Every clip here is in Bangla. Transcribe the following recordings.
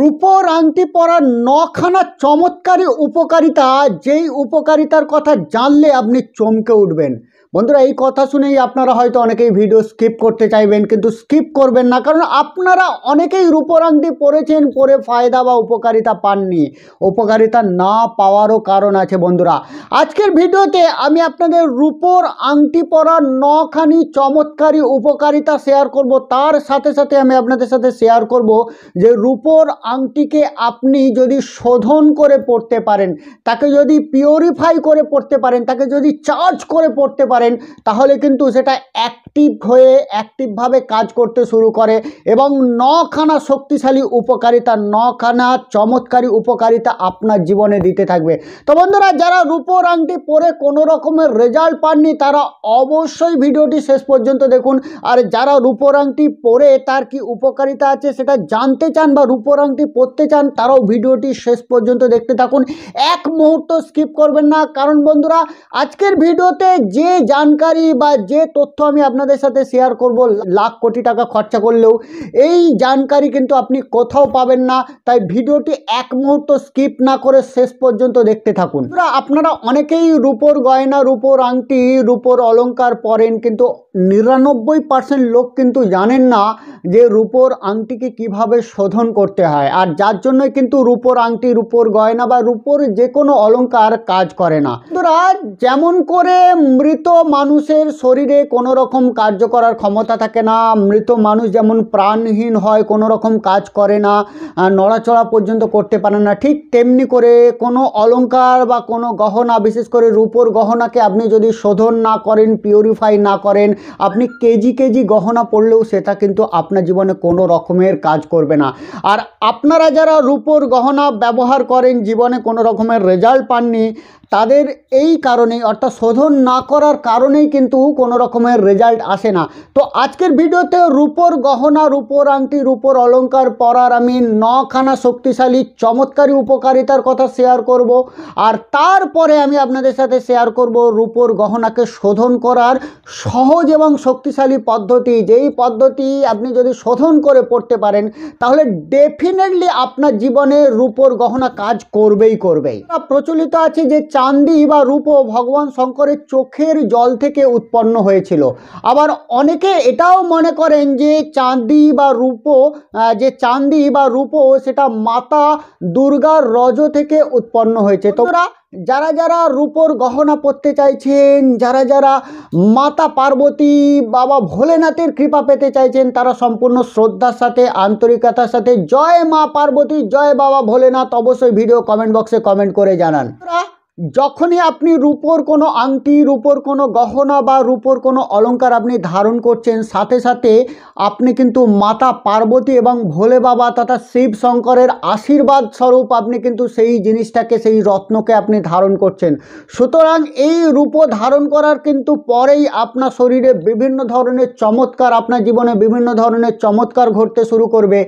রূপর আংটি পরার নখানা চমৎকারী উপকারিতা যেই উপকারিতার কথা জানলে আপনি চমকে উঠবেন বন্ধুরা এই কথা শুনেই আপনারা হয়তো অনেকেই ভিডিও স্কিপ করতে চাইবেন কিন্তু স্কিপ করবেন না কারণ আপনারা অনেকেই রূপর আংটি পরেছেন পরে ফায়দা বা উপকারিতা পাননি উপকারিতা না পাওয়ারও কারণ আছে বন্ধুরা আজকের ভিডিওতে আমি আপনাদের রূপর আংটি পরার নখানি চমৎকারী উপকারিতা শেয়ার করব তার সাথে সাথে আমি আপনাদের সাথে শেয়ার করব যে রূপর আংটিকে আপনি যদি শোধন করে পড়তে পারেন তাকে যদি পিওরিফাই করে পড়তে পারেন তাকে যদি চার্জ করে পড়তে পারেন তাহলে কিন্তু সেটা অ্যাক্টিভ হয়ে অ্যাক্টিভভাবে কাজ করতে শুরু করে এবং নখানা শক্তিশালী উপকারিতা নখানা চমৎকারী উপকারিতা আপনার জীবনে দিতে থাকবে তো বন্ধুরা যারা রূপোর আংটি পরে কোনো রকমের রেজাল্ট পাননি তারা অবশ্যই ভিডিওটি শেষ পর্যন্ত দেখুন আর যারা রূপোর আংটি পরে তার কি উপকারিতা আছে সেটা জানতে চান বা রূপোর প্রশ্নটি পড়তে চান তারাও ভিডিওটি শেষ পর্যন্ত দেখতে থাকুন এক মুহূর্ত স্কিপ করবেন না কারণ বন্ধুরা আজকের ভিডিওতে যে জানকারি বা যে তথ্য আমি আপনাদের সাথে শেয়ার করব লাখ কোটি টাকা খরচা করলেও এই জানকারি কিন্তু আপনি কোথাও পাবেন না তাই ভিডিওটি এক মুহূর্ত স্কিপ না করে শেষ পর্যন্ত দেখতে থাকুন আপনারা অনেকেই রূপোর গয়না রূপোর আংটি রূপোর অলঙ্কার পরেন কিন্তু নিরানব্বই পার্সেন্ট লোক কিন্তু জানেন না যে রূপোর আংটিকে কিভাবে শোধন করতে হয় হয় আর যার জন্যই কিন্তু রূপোর আংটি রূপোর গয়না বা রূপোর যে কোনো অলঙ্কার কাজ করে না রাজ যেমন করে মৃত মানুষের শরীরে কোনো রকম কার্য করার ক্ষমতা থাকে না মৃত মানুষ যেমন প্রাণহীন হয় কোনো রকম কাজ করে না নড়াচড়া পর্যন্ত করতে পারে না ঠিক তেমনি করে কোনো অলঙ্কার বা কোনো গহনা বিশেষ করে রূপোর গহনাকে আপনি যদি শোধন না করেন পিউরিফাই না করেন আপনি কেজি কেজি গহনা পড়লেও সেটা কিন্তু আপনার জীবনে কোনো রকমের কাজ করবে না আর আপনারা যারা রূপোর গহনা ব্যবহার করেন জীবনে কোনো রকমের রেজাল্ট পাননি তাদের এই কারণেই অর্থাৎ শোধন না করার কারণেই কিন্তু কোনো রকমের রেজাল্ট আসে না তো আজকের ভিডিওতে রূপোর গহনা রূপোর আংটি রূপোর অলঙ্কার পরার আমি নখানা শক্তিশালী চমৎকারী উপকারিতার কথা শেয়ার করব আর তারপরে আমি আপনাদের সাথে শেয়ার করব রূপোর গহনাকে শোধন করার সহজ এবং শক্তিশালী পদ্ধতি যেই পদ্ধতি আপনি যদি শোধন করে পড়তে পারেন তাহলে ডেফিনেটলি আপনার জীবনে রূপোর গহনা কাজ করবেই করবেই প্রচলিত আছে যে চান্দি বা রূপও ভগবান শঙ্করের চোখের জল থেকে উৎপন্ন হয়েছিল আবার অনেকে এটাও মনে করেন যে চাঁদি বা রূপো যে চান্দি বা রূপো সেটা মাতা দুর্গার রজ থেকে উৎপন্ন হয়েছে তোমরা যারা যারা রূপোর গহনা পড়তে চাইছেন যারা যারা মাতা পার্বতী বাবা ভোলেনাথের কৃপা পেতে চাইছেন তারা সম্পূর্ণ শ্রদ্ধার সাথে আন্তরিকতার সাথে জয় মা পার্বতী জয় বাবা ভোলেনাথ অবশ্যই ভিডিও কমেন্ট বক্সে কমেন্ট করে জানান যখনই আপনি রূপোর কোনো আংটি রূপোর কোনো গহনা বা রূপোর কোনো অলঙ্কার আপনি ধারণ করছেন সাথে সাথে আপনি কিন্তু মাতা পার্বতী এবং ভোলে বাবা তথা শিব শঙ্করের আশীর্বাদ স্বরূপ আপনি কিন্তু সেই জিনিসটাকে সেই রত্নকে আপনি ধারণ করছেন সুতরাং এই রূপ ধারণ করার কিন্তু পরেই আপনার শরীরে বিভিন্ন ধরনের চমৎকার আপনার জীবনে বিভিন্ন ধরনের চমৎকার ঘটতে শুরু করবে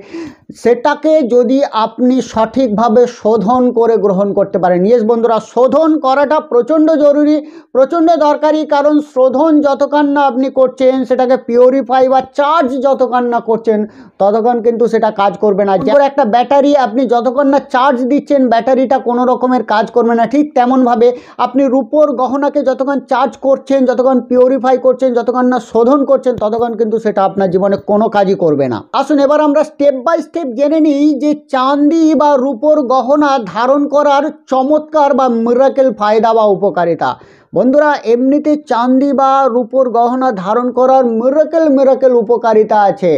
সেটাকে যদি আপনি সঠিকভাবে শোধন করে গ্রহণ করতে পারেন ইয়েস বন্ধুরা শোধন করাটা প্রচণ্ড জরুরি প্রচণ্ড দরকারি কারণ শোধন যতক্ষণ না আপনি করছেন সেটাকে পিউরিফাই বা চার্জ যতক্ষণ না করছেন ততক্ষণ কিন্তু সেটা কাজ করবে না যেমন একটা ব্যাটারি আপনি যতক্ষণ না চার্জ দিচ্ছেন ব্যাটারিটা কোনো রকমের কাজ করবে না ঠিক তেমনভাবে আপনি রূপোর গহনাকে যতক্ষণ চার্জ করছেন যতক্ষণ পিউরিফাই করছেন যতক্ষণ না শোধন করছেন ততক্ষণ কিন্তু সেটা আপনার জীবনে কোনো কাজই করবে না আসুন এবার আমরা স্টেপ বাই স্টেপ স্টেপ জেনে নিই যে চাঁদি বা রূপোর গহনা ধারণ করার চমৎকার বা মিরাকেল ফায়দা বা উপকারিতা বন্ধুরা এমনিতে চাঁদি বা রূপোর গহনা ধারণ করার মিরাকেল মিরাকেল উপকারিতা আছে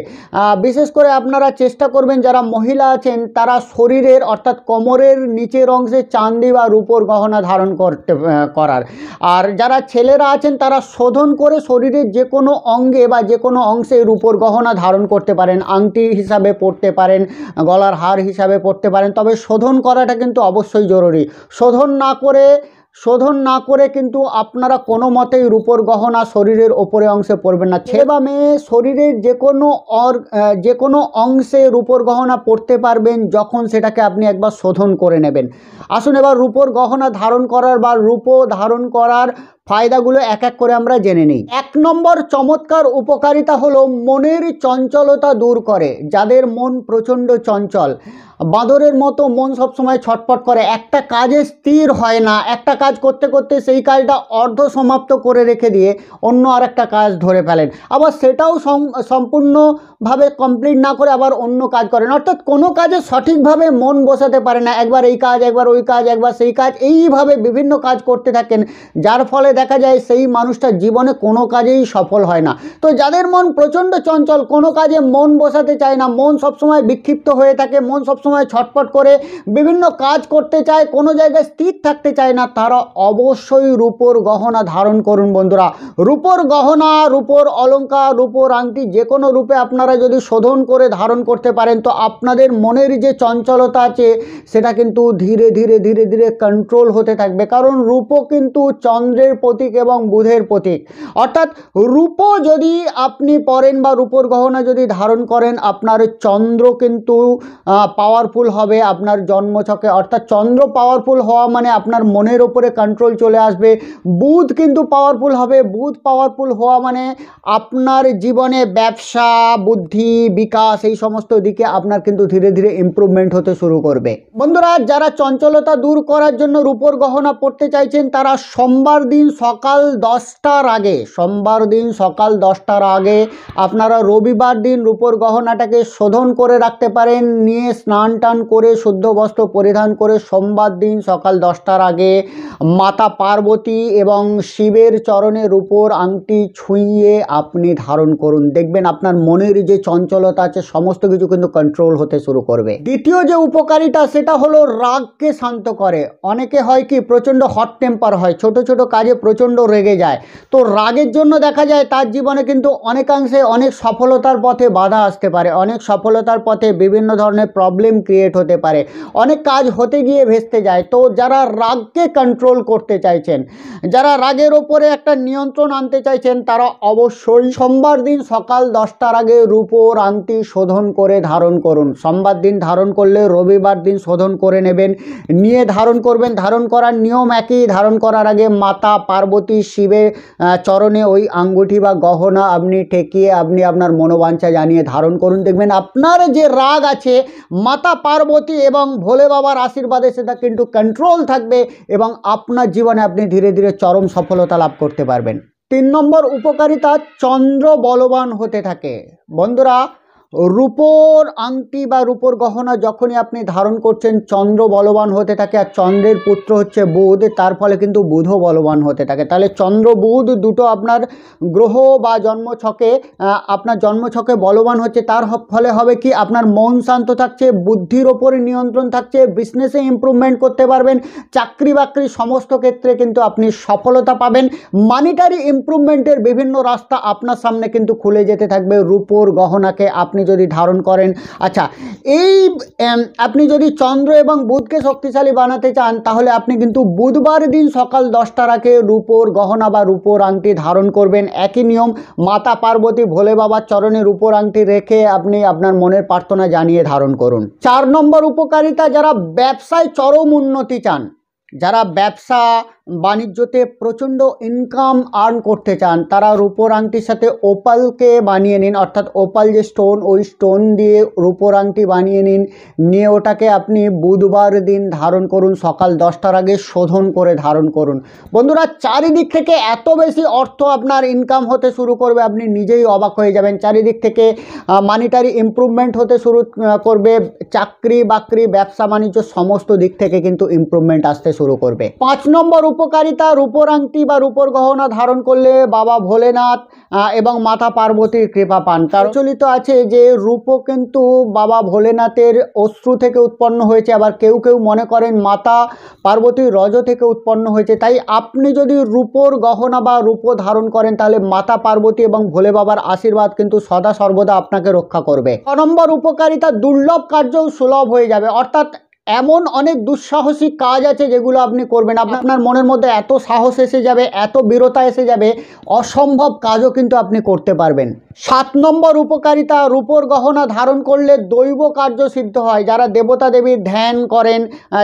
বিশেষ করে আপনারা চেষ্টা করবেন যারা মহিলা আছেন তারা শরীরের অর্থাৎ কোমরের নিচের অংশে চাঁদি বা রূপোর গহনা ধারণ করতে করার আর যারা ছেলেরা আছেন তারা শোধন করে শরীরের যে কোনো অঙ্গে বা যে কোনো অংশে রূপোর গহনা ধারণ করতে পারেন আংটি হিসাবে পড়তে পারেন গলার হার হিসাবে পড়তে পারেন তবে শোধন করাটা কিন্তু অবশ্যই জরুরি শোধন না করে শোধন না করে কিন্তু আপনারা কোনো মতেই রূপোর গহনা শরীরের ওপরে অংশে পড়বেন না ছেলে বা মেয়ে শরীরের যে কোনো অর যে কোনো অংশে রূপোর গহনা পড়তে পারবেন যখন সেটাকে আপনি একবার শোধন করে নেবেন আসুন এবার রূপোর গহনা ধারণ করার বা রূপো ধারণ করার ফায়দাগুলো এক এক করে আমরা জেনে নিই এক নম্বর চমৎকার উপকারিতা হলো মনের চঞ্চলতা দূর করে যাদের মন প্রচণ্ড চঞ্চল বাঁদরের মতো মন সবসময় ছটফট করে একটা কাজে স্থির হয় না একটা কাজ করতে করতে সেই কাজটা অর্ধ সমাপ্ত করে রেখে দিয়ে অন্য আর একটা কাজ ধরে ফেলেন আবার সেটাও সম্পূর্ণভাবে কমপ্লিট না করে আবার অন্য কাজ করেন অর্থাৎ কোনো কাজে সঠিকভাবে মন বসাতে পারে না একবার এই কাজ একবার ওই কাজ একবার সেই কাজ এইভাবে বিভিন্ন কাজ করতে থাকেন যার ফলে দেখা যায় সেই মানুষটার জীবনে কোনো কাজেই সফল হয় না তো যাদের মন প্রচণ্ড চঞ্চল কোনো কাজে মন বসাতে চায় না মন সবসময় বিক্ষিপ্ত হয়ে থাকে মন সবসময় ছটপট করে বিভিন্ন কাজ করতে চায় কোনো জায়গায় স্থির থাকতে চায় না তারা অবশ্যই রূপোর গহনা ধারণ করুন বন্ধুরা রূপোর গহনা রূপোর অলঙ্কার রূপোর আংটি যে কোনো রূপে আপনারা যদি শোধন করে ধারণ করতে পারেন তো আপনাদের মনের যে চঞ্চলতা আছে সেটা কিন্তু ধীরে ধীরে ধীরে ধীরে কন্ট্রোল হতে থাকবে কারণ রূপো কিন্তু চন্দ্রের প্রতীক এবং বুধের প্রতীক অর্থাৎ রূপো যদি আপনি পরেন বা রূপোর গহনা যদি ধারণ করেন আপনার চন্দ্র কিন্তু পাওয়ারফুল হবে আপনার জন্মছকে অর্থাৎ চন্দ্র পাওয়ারফুল হওয়া মানে আপনার মনের ওপরে কন্ট্রোল চলে আসবে বুধ কিন্তু পাওয়ারফুল হবে বুধ পাওয়ারফুল হওয়া মানে আপনার জীবনে ব্যবসা বুদ্ধি বিকাশ এই সমস্ত দিকে আপনার কিন্তু ধীরে ধীরে ইম্প্রুভমেন্ট হতে শুরু করবে বন্ধুরা যারা চঞ্চলতা দূর করার জন্য রূপোর গহনা পড়তে চাইছেন তারা সোমবার দিন সকাল দশটার আগে সোমবার দিন সকাল দশটার আগে আপনারা রবিবার দিন রূপোর গহনাটাকে শোধন করে রাখতে পারেন নিয়ে স্নান টান করে শুদ্ধ বস্ত্র পরিধান করে সোমবার দিন সকাল দশটার আগে মাতা পার্বতী এবং শিবের চরণের উপর আংটি ছুঁইয়ে আপনি ধারণ করুন দেখবেন আপনার মনের যে চঞ্চলতা আছে সমস্ত কিছু কিন্তু কন্ট্রোল হতে শুরু করবে দ্বিতীয় যে উপকারিতা সেটা হলো রাগকে শান্ত করে অনেকে হয় কি প্রচণ্ড হট টেম্পার হয় ছোট ছোট কাজে প্রচণ্ড রেগে যায় তো রাগের জন্য দেখা যায় তার জীবনে কিন্তু অনেকাংশে অনেক সফলতার পথে বাধা আসতে পারে অনেক সফলতার পথে বিভিন্ন ধরনের প্রবলেম ক্রিয়েট হতে পারে অনেক কাজ হতে গিয়ে ভেস্তে যায় তো যারা রাগকে কন্ট্রোল করতে চাইছেন যারা রাগের ওপরে একটা নিয়ন্ত্রণ আনতে চাইছেন তারা অবশ্যই সোমবার দিন সকাল দশটার আগে রূপোর আংটি শোধন করে ধারণ করুন সোমবার দিন ধারণ করলে রবিবার দিন শোধন করে নেবেন নিয়ে ধারণ করবেন ধারণ করার নিয়ম একই ধারণ করার আগে মাতা পার্বতী শিবের চরণে ওই আঙ্গুঠি বা গহনা আপনি ঠেকিয়ে আপনি আপনার মনোবাঞ্ছা জানিয়ে ধারণ করুন দেখবেন আপনার যে রাগ আছে মাতা পার্বতী এবং ভোলে বাবার আশীর্বাদে সেটা কিন্তু কন্ট্রোল থাকবে এবং আপনার জীবনে আপনি ধীরে ধীরে চরম সফলতা লাভ করতে পারবেন তিন নম্বর উপকারিতা চন্দ্র বলবান হতে থাকে বন্ধুরা রূপোর আংটি বা রূপোর গহনা যখনই আপনি ধারণ করছেন চন্দ্র বলবান হতে থাকে আর চন্দ্রের পুত্র হচ্ছে বুধ তার ফলে কিন্তু বুধও বলবান হতে থাকে তাহলে চন্দ্র বুধ দুটো আপনার গ্রহ বা জন্মছকে আপনার জন্মছকে বলবান হচ্ছে তার ফলে হবে কি আপনার মন শান্ত থাকছে বুদ্ধির ওপরে নিয়ন্ত্রণ থাকছে বিজনেসে ইম্প্রুভমেন্ট করতে পারবেন চাকরি বাকরি সমস্ত ক্ষেত্রে কিন্তু আপনি সফলতা পাবেন মানিটারি ইম্প্রুভমেন্টের বিভিন্ন রাস্তা আপনার সামনে কিন্তু খুলে যেতে থাকবে রূপোর গহনাকে আপনি আপনি যদি ধারণ করেন আচ্ছা এই আপনি যদি চন্দ্র এবং বুধকে শক্তিশালী বানাতে চান তাহলে আপনি কিন্তু বুধবার দিন সকাল দশটার আগে রূপোর গহনা বা রূপোর আংটি ধারণ করবেন একই নিয়ম মাতা পার্বতী ভোলে বাবার চরণে রূপোর আংটি রেখে আপনি আপনার মনের প্রার্থনা জানিয়ে ধারণ করুন চার নম্বর উপকারিতা যারা ব্যবসায় চরম উন্নতি চান যারা ব্যবসা বাণিজ্যতে প্রচণ্ড ইনকাম আর্ন করতে চান তারা রূপোর আংটির সাথে ওপালকে বানিয়ে নিন অর্থাৎ ওপাল যে স্টোন ওই স্টোন দিয়ে রূপোর আংটি বানিয়ে নিন নিয়ে ওটাকে আপনি বুধবার দিন ধারণ করুন সকাল দশটার আগে শোধন করে ধারণ করুন বন্ধুরা চারিদিক থেকে এত বেশি অর্থ আপনার ইনকাম হতে শুরু করবে আপনি নিজেই অবাক হয়ে যাবেন চারিদিক থেকে মানিটারি ইম্প্রুভমেন্ট হতে শুরু করবে চাকরি বাকরি ব্যবসা বাণিজ্য সমস্ত দিক থেকে কিন্তু ইম্প্রুভমেন্ট আসতে শুরু করবে পাঁচ নম্বর উপকারিতা রূপর আংটি বা রূপর গহনা ধারণ করলে বাবা ভোলেনাথ এবং মাতা পার্বতীর কৃপা পান কারণ চলিত আছে যে রূপ কিন্তু বাবা ভোলেনাথের অশ্রু থেকে উৎপন্ন হয়েছে আবার কেউ কেউ মনে করেন মাতা পার্বতীর রজ থেকে উৎপন্ন হয়েছে তাই আপনি যদি রূপর গহনা বা রূপো ধারণ করেন তাহলে মাতা পার্বতী এবং ভোলে বাবার আশীর্বাদ কিন্তু সদা সর্বদা আপনাকে রক্ষা করবে নম্বর উপকারিতা দুর্লভ কার্যও সুলভ হয়ে যাবে অর্থাৎ এমন অনেক দুঃসাহসিক কাজ আছে যেগুলো আপনি করবেন আপনার মনের মধ্যে এত সাহস এসে যাবে এত বিরতা এসে যাবে অসম্ভব কাজও কিন্তু আপনি করতে পারবেন সাত নম্বর উপকারিতা রূপর গহনা ধারণ করলে দৈব কার্য সিদ্ধ হয় যারা দেবতা দেবীর ধ্যান করেন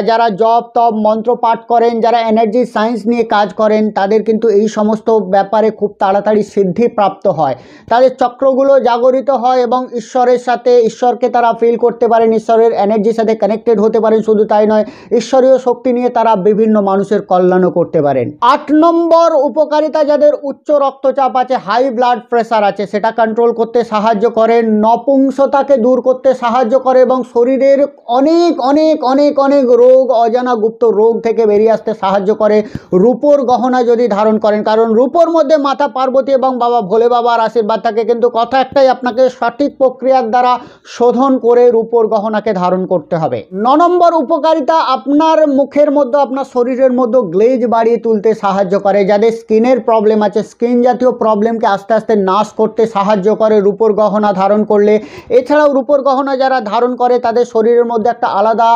যারা জপ তপ মন্ত্র পাঠ করেন যারা এনার্জি সায়েন্স নিয়ে কাজ করেন তাদের কিন্তু এই সমস্ত ব্যাপারে খুব তাড়াতাড়ি সিদ্ধি প্রাপ্ত হয় তাদের চক্রগুলো জাগরিত হয় এবং ঈশ্বরের সাথে ঈশ্বরকে তারা ফিল করতে পারেন ঈশ্বরের এনার্জির সাথে কানেক্টেড হতে পারে পারেন শুধু তাই নয় ঈশ্বরীয় শক্তি নিয়ে তারা বিভিন্ন মানুষের কল্যাণও করতে পারেন আট নম্বর উপকারিতা যাদের উচ্চ রক্তচাপ আছে হাই ব্লাড প্রেশার আছে সেটা কন্ট্রোল করতে সাহায্য করে নপুংসতাকে দূর করতে সাহায্য করে এবং শরীরের অনেক অনেক অনেক অনেক রোগ অজানা গুপ্ত রোগ থেকে বেরিয়ে আসতে সাহায্য করে রূপোর গহনা যদি ধারণ করেন কারণ রূপোর মধ্যে মাথা পার্বতী এবং বাবা ভোলে বাবার আশীর্বাদ থাকে কিন্তু কথা একটাই আপনাকে সঠিক প্রক্রিয়ার দ্বারা শোধন করে রূপোর গহনাকে ধারণ করতে হবে ন নম্বর নম্বর উপকারিতা আপনার মুখের মধ্যে আপনার শরীরের মধ্যে গ্লেজ বাড়িয়ে তুলতে সাহায্য করে যাদের স্কিনের প্রবলেম আছে স্কিন জাতীয় প্রবলেমকে আস্তে আস্তে নাশ করতে সাহায্য করে রূপোর গহনা ধারণ করলে এছাড়াও রূপোর গহনা যারা ধারণ করে তাদের শরীরের মধ্যে একটা আলাদা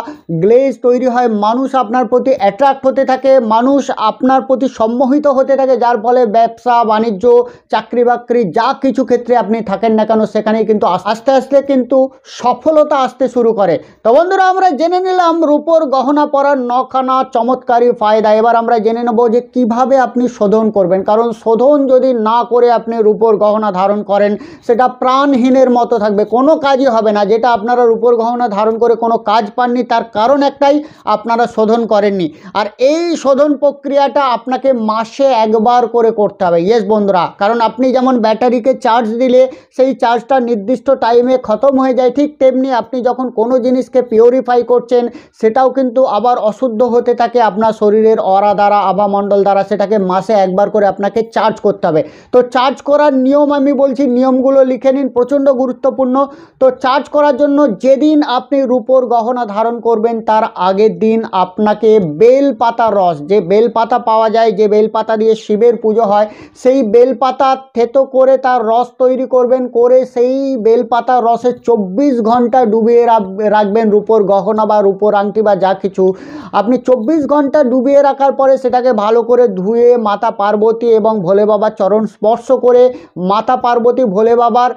গ্লেজ তৈরি হয় মানুষ আপনার প্রতি অ্যাট্রাক্ট হতে থাকে মানুষ আপনার প্রতি সম্মোহিত হতে থাকে যার ফলে ব্যবসা বাণিজ্য চাকরি বাকরি যা কিছু ক্ষেত্রে আপনি থাকেন না কেন সেখানে কিন্তু আস্তে আস্তে কিন্তু সফলতা আসতে শুরু করে তো বন্ধুরা আমরা জেনে নিলাম বললাম রূপোর গহনা পরার নখানা চমৎকারী ফায়দা এবার আমরা জেনে নেব যে কিভাবে আপনি শোধন করবেন কারণ শোধন যদি না করে আপনি রূপোর গহনা ধারণ করেন সেটা প্রাণহীনের মতো থাকবে কোনো কাজই হবে না যেটা আপনারা রূপোর গহনা ধারণ করে কোনো কাজ পাননি তার কারণ একটাই আপনারা শোধন করেননি আর এই শোধন প্রক্রিয়াটা আপনাকে মাসে একবার করে করতে হবে ইয়েস বন্ধুরা কারণ আপনি যেমন ব্যাটারিকে চার্জ দিলে সেই চার্জটা নির্দিষ্ট টাইমে খতম হয়ে যায় ঠিক তেমনি আপনি যখন কোনো জিনিসকে পিওরিফাই করছেন সেটাও কিন্তু আবার অশুদ্ধ হতে থাকে আপনার শরীরের অরা দ্বারা আভামণ্ডল দ্বারা সেটাকে মাসে একবার করে আপনাকে চার্জ করতে হবে তো চার্জ করার নিয়ম আমি বলছি নিয়মগুলো লিখে নিন প্রচণ্ড গুরুত্বপূর্ণ তো চার্জ করার জন্য যেদিন আপনি রূপোর গহনা ধারণ করবেন তার আগের দিন আপনাকে বেল পাতা রস যে বেল পাতা পাওয়া যায় যে বেল পাতা দিয়ে শিবের পুজো হয় সেই বেল পাতা থেতো করে তার রস তৈরি করবেন করে সেই বেল পাতা রসে চব্বিশ ঘন্টা ডুবিয়ে রাখবেন রূপোর গহনা বা রূপ উপর আংটি বা যা কিছু আপনি চব্বিশ ঘন্টা ডুবিয়ে রাখার পরে সেটাকে ভালো করে ধুয়ে মাতা পার্বতী এবং ভোলে বাবার চরণ স্পর্শ করে মাতা পার্বতী ভোলে বাবার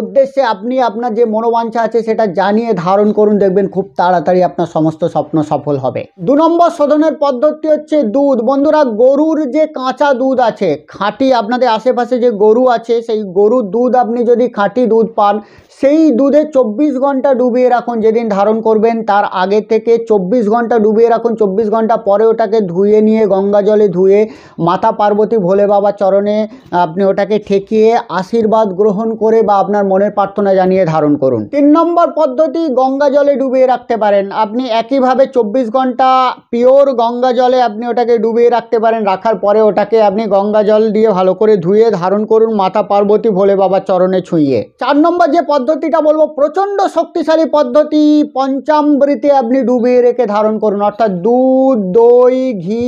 উদ্দেশ্যে আপনি আপনার যে মনোবাঞ্ছা আছে সেটা জানিয়ে ধারণ করুন দেখবেন খুব তাড়াতাড়ি আপনার সমস্ত স্বপ্ন সফল হবে দু নম্বর শোধনের পদ্ধতি হচ্ছে দুধ বন্ধুরা গরুর যে কাঁচা দুধ আছে খাঁটি আপনাদের আশেপাশে যে গরু আছে সেই গরুর দুধ আপনি যদি খাঁটি দুধ পান সেই দুধে চব্বিশ ঘন্টা ডুবিয়ে রাখুন যেদিন ধারণ করবেন তার আগে থেকে চব্বিশ ঘন্টা ডুবিয়ে রাখুন চব্বিশ ঘন্টা পরে ওটাকে ধুয়ে নিয়ে গঙ্গা জলে ধুয়ে মাতা পার্বতী ভোলে বাবা চরণে আপনি ওটাকে ঠেকিয়ে আশীর্বাদ গ্রহণ করে বা আপনার মনের প্রার্থনা জানিয়ে ধারণ করুন তিন নম্বর পদ্ধতি গঙ্গা জলে ডুবিয়ে রাখতে পারেন আপনি একইভাবে চব্বিশ ঘন্টা পিওর গঙ্গা জলে আপনি ওটাকে ডুবিয়ে রাখতে পারেন রাখার পরে ওটাকে আপনি গঙ্গা জল দিয়ে ভালো করে ধুয়ে ধারণ করুন মাতা পার্বতী ভোলে বাবা চরণে ছুঁয়ে চার নম্বর যে পদ্ধতি পদ্ধতিটা বলবো প্রচণ্ড শক্তিশালী পদ্ধতি পঞ্চামৃতে আপনি ডুবিয়ে রেখে ধারণ করুন অর্থাৎ দুধ দই ঘি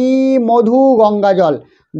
মধু গঙ্গা জল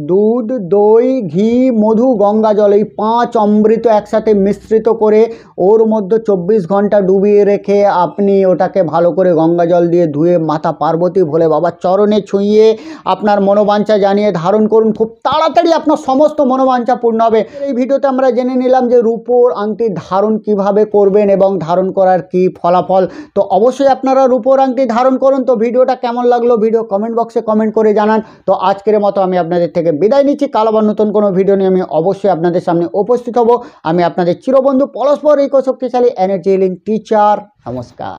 দুধ দই ঘি মধু গঙ্গা জল এই পাঁচ অমৃত একসাথে মিশ্রিত করে ওর মধ্যে চব্বিশ ঘন্টা ডুবিয়ে রেখে আপনি ওটাকে ভালো করে গঙ্গা জল দিয়ে ধুয়ে মাথা পার্বতী ভোলে বাবা চরণে ছুঁয়ে আপনার মনোবাঞ্ছা জানিয়ে ধারণ করুন খুব তাড়াতাড়ি আপনার সমস্ত মনোবাঞ্ছা পূর্ণ হবে এই ভিডিওতে আমরা জেনে নিলাম যে রূপোর আংটির ধারণ কিভাবে করবেন এবং ধারণ করার কি ফলাফল তো অবশ্যই আপনারা রূপোর আংটি ধারণ করুন তো ভিডিওটা কেমন লাগলো ভিডিও কমেন্ট বক্সে কমেন্ট করে জানান তো আজকের মতো আমি আপনাদের থেকে থেকে বিদায় নিচ্ছি কালো বা নতুন কোনো ভিডিও নিয়ে আমি অবশ্যই আপনাদের সামনে উপস্থিত হব আমি আপনাদের চিরবন্ধু পরস্পর ইকো শক্তিশালী এনার্জি লিঙ্ক টিচার নমস্কার